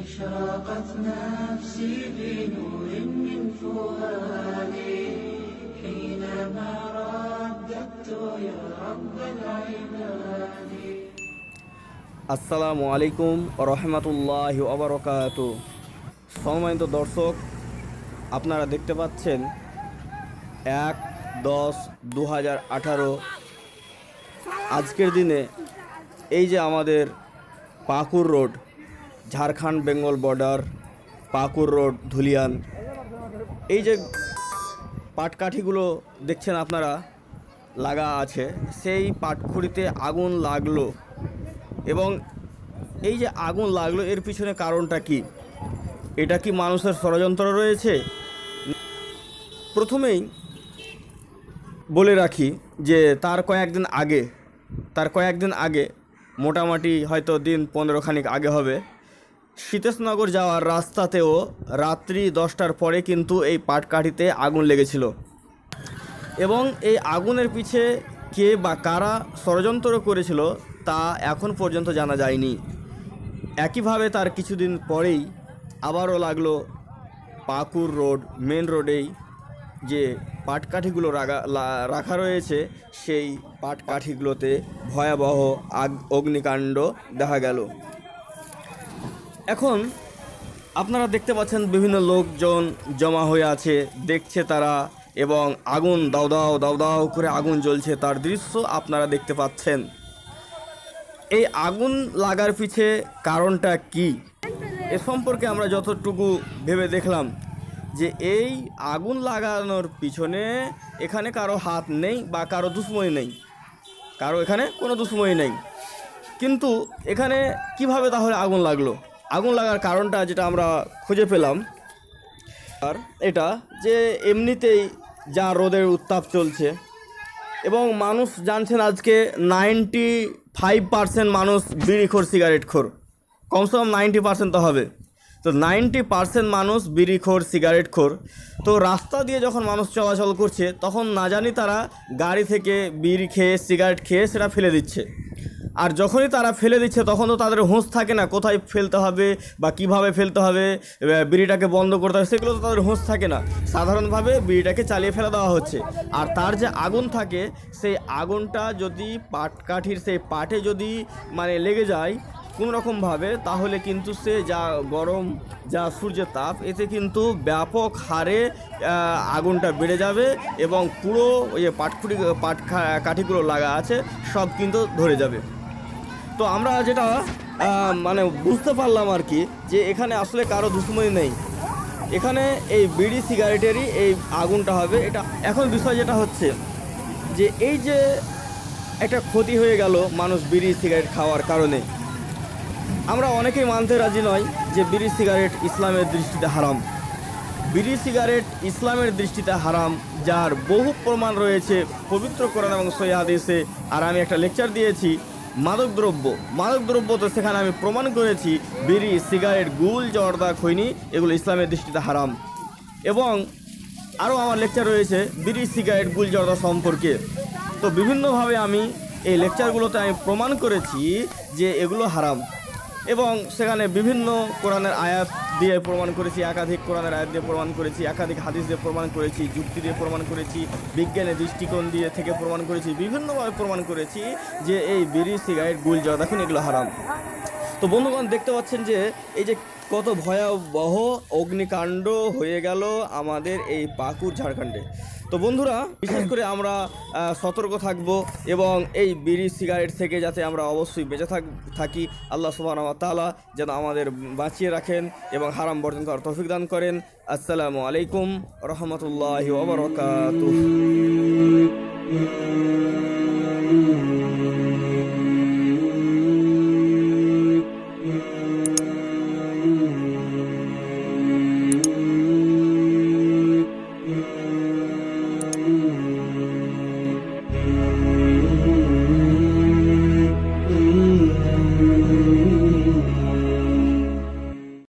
اشراقت نفسي بنور من فؤادي حينما رددت يا رب العباد আসসালামু আলাইকুম রহমতুল্লাহ আবরকাত সম্মানিত দর্শক আপনারা দেখতে পাচ্ছেন এক দশ দু হাজার আজকের দিনে এই যে আমাদের Pakur road Jharkhand Bengal border Pakur road Dhulian এই যে পাটকাঠিগুলো দেখছেন আপনারা লাগা আছে সেই পাটখুড়িতে আগুন লাগলো এবং এই যে আগুন লাগলো এর পিছনে কারণটা কি এটা কি মানুষের ষড়যন্ত্র রয়েছে প্রথমেই বলে রাখি যে তার কয়েকদিন আগে তার কয়েকদিন আগে মোটামুটি হয়তো দিন পনেরোখানিক আগে হবে শীতেশনগর যাওয়ার রাস্তাতেও রাত্রি দশটার পরে কিন্তু এই পাটকাঠিতে আগুন লেগেছিল এবং এই আগুনের পিছে কে বা কারা ষড়যন্ত্র করেছিল তা এখন পর্যন্ত জানা যায়নি একইভাবে তার কিছুদিন পরেই আবারও লাগলো পাকুর রোড মেন রোডেই যে পাটকাঠিগুলো রাখা রাখা রয়েছে সেই পাটকাঠিগুলোতে ভয়াবহ আগ অগ্নিকাণ্ড দেখা গেল এখন আপনারা দেখতে পাচ্ছেন বিভিন্ন লোকজন জমা হয়ে আছে দেখছে তারা এবং আগুন দাও দাও দাও দাও করে আগুন জ্বলছে তার দৃশ্য আপনারা দেখতে পাচ্ছেন এই আগুন লাগার পিছে কারণটা কি এ সম্পর্কে আমরা যতটুকু ভেবে দেখলাম যে এই আগুন লাগানোর পিছনে এখানে কারো হাত নেই বা কারো দুষ্ময় নেই কারো এখানে কোনো দুষ্ময় নেই কিন্তু এখানে কিভাবে তাহলে আগুন লাগলো আগুন লাগার কারণটা যেটা আমরা খুঁজে পেলাম আর এটা যে এমনিতেই যা রোদের উত্তাপ চলছে এবং মানুষ জানছেন আজকে নাইনটি ফাইভ পার্সেন্ট মানুষ বিড়ি সিগারেট খোর কমসে কম নাইনটি পার্সেন্ট তো হবে তো নাইনটি পার্সেন্ট মানুষ বিড়ি সিগারেট খোর তো রাস্তা দিয়ে যখন মানুষ চলাচল করছে তখন না জানি তারা গাড়ি থেকে বিড়ি খেয়ে সিগারেট খেয়ে সেটা ফেলে দিচ্ছে আর যখনই তারা ফেলে দিচ্ছে তখন তো তাদের হোঁস থাকে না কোথায় ফেলতে হবে বা কিভাবে ফেলতে হবে বিড়িটাকে বন্ধ করতে হবে সেগুলো তো তাদের হোঁস থাকে না সাধারণভাবে বিড়িটাকে চালিয়ে ফেলে দেওয়া হচ্ছে আর তার যে আগুন থাকে সেই আগুনটা যদি পাট কাঠির সেই পাটে যদি মানে লেগে যায় কোনো রকমভাবে তাহলে কিন্তু সে যা গরম যা সূর্যের তাপ এতে কিন্তু ব্যাপক হারে আগুনটা বেড়ে যাবে এবং পুরো ওই যে পাটখুটি পাট কাঠিগুলো লাগা আছে সব কিন্তু ধরে যাবে তো আমরা যেটা মানে বুঝতে পারলাম আর কি যে এখানে আসলে কারো দুশ্মনী নেই এখানে এই বিড়ি সিগারেটেরই এই আগুনটা হবে এটা এখন বিষয় যেটা হচ্ছে যে এই যে একটা ক্ষতি হয়ে গেল মানুষ বিড়ি সিগারেট খাওয়ার কারণে আমরা অনেকেই মানতে রাজি নয় যে বিড়ি সিগারেট ইসলামের দৃষ্টিতে হারাম বিড়ি সিগারেট ইসলামের দৃষ্টিতে হারাম যার বহু প্রমাণ রয়েছে পবিত্র কোরআন এবং সৈয়াদিসে আর আমি একটা লেকচার দিয়েছি মাদকদ্রব্য মাদকদ্রব্য তো সেখানে আমি প্রমাণ করেছি বিড়ি সিগারেট গুল জর্দা খৈনি এগুলো ইসলামের দৃষ্টিতে হারাম এবং আরও আমার লেকচার রয়েছে বিড়ি সিগারেট গুল জর্দা সম্পর্কে তো বিভিন্নভাবে আমি এই লেকচারগুলোতে আমি প্রমাণ করেছি যে এগুলো হারাম এবং সেখানে বিভিন্ন কোরআনের আয়াত দিয়ে প্রমাণ করেছি একাধিক কোরআনের আয়াত দিয়ে প্রমাণ করেছি একাধিক হাদিস দিয়ে প্রমাণ করেছি যুক্তি দিয়ে প্রমাণ করেছি বিজ্ঞানের দৃষ্টিকোণ দিয়ে থেকে প্রমাণ করেছি বিভিন্নভাবে প্রমাণ করেছি যে এই বিড়ি সিগারেট গুল জল দেখুন এগুলো হারাম তো বন্ধুগণ দেখতে পাচ্ছেন যে এই যে কত ভয়াবহ অগ্নিকাণ্ড হয়ে গেল আমাদের এই পাকুর ঝাড়খণ্ডে তো বন্ধুরা বিশেষ করে আমরা সতর্ক থাকব এবং এই বিড়ি সিগারেট থেকে যাতে আমরা অবশ্যই বেঁচে থাক থাকি আল্লাহ সুবাহ তালা যেন আমাদের বাঁচিয়ে রাখেন এবং হারাম বর্জন করার তফিক দান করেন আসসালামু আলাইকুম রহমতুল্লাহ ওবরকাত